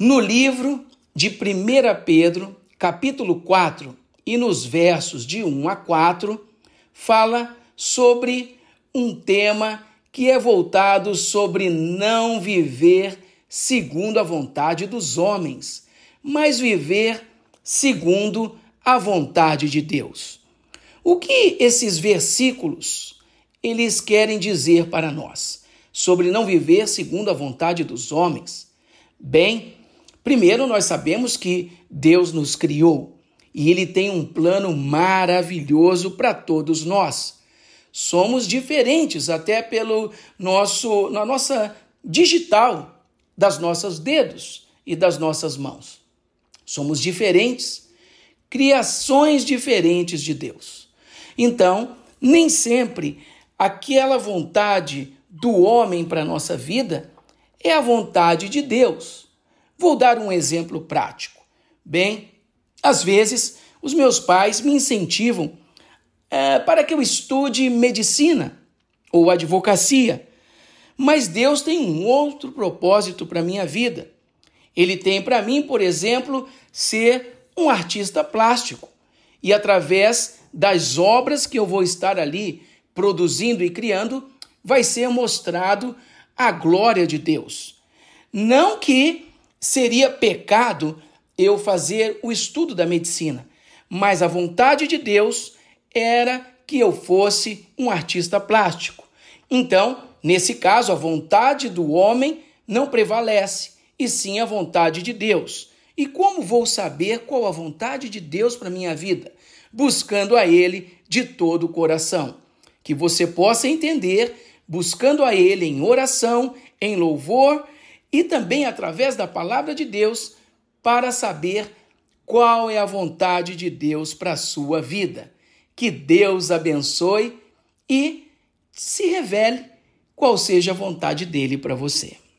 no livro de 1 Pedro, capítulo 4, e nos versos de 1 a 4, fala sobre um tema que é voltado sobre não viver segundo a vontade dos homens, mas viver segundo a vontade de Deus. O que esses versículos eles querem dizer para nós sobre não viver segundo a vontade dos homens? Bem, Primeiro, nós sabemos que Deus nos criou e Ele tem um plano maravilhoso para todos nós. Somos diferentes até pelo nosso na nossa digital das nossas dedos e das nossas mãos. Somos diferentes, criações diferentes de Deus. Então, nem sempre aquela vontade do homem para a nossa vida é a vontade de Deus. Vou dar um exemplo prático. Bem, às vezes os meus pais me incentivam é, para que eu estude medicina ou advocacia, mas Deus tem um outro propósito para minha vida. Ele tem para mim, por exemplo, ser um artista plástico e através das obras que eu vou estar ali produzindo e criando, vai ser mostrado a glória de Deus. Não que Seria pecado eu fazer o estudo da medicina, mas a vontade de Deus era que eu fosse um artista plástico. Então, nesse caso, a vontade do homem não prevalece, e sim a vontade de Deus. E como vou saber qual a vontade de Deus para minha vida? Buscando a ele de todo o coração. Que você possa entender, buscando a ele em oração, em louvor e também através da palavra de Deus para saber qual é a vontade de Deus para a sua vida. Que Deus abençoe e se revele qual seja a vontade dele para você.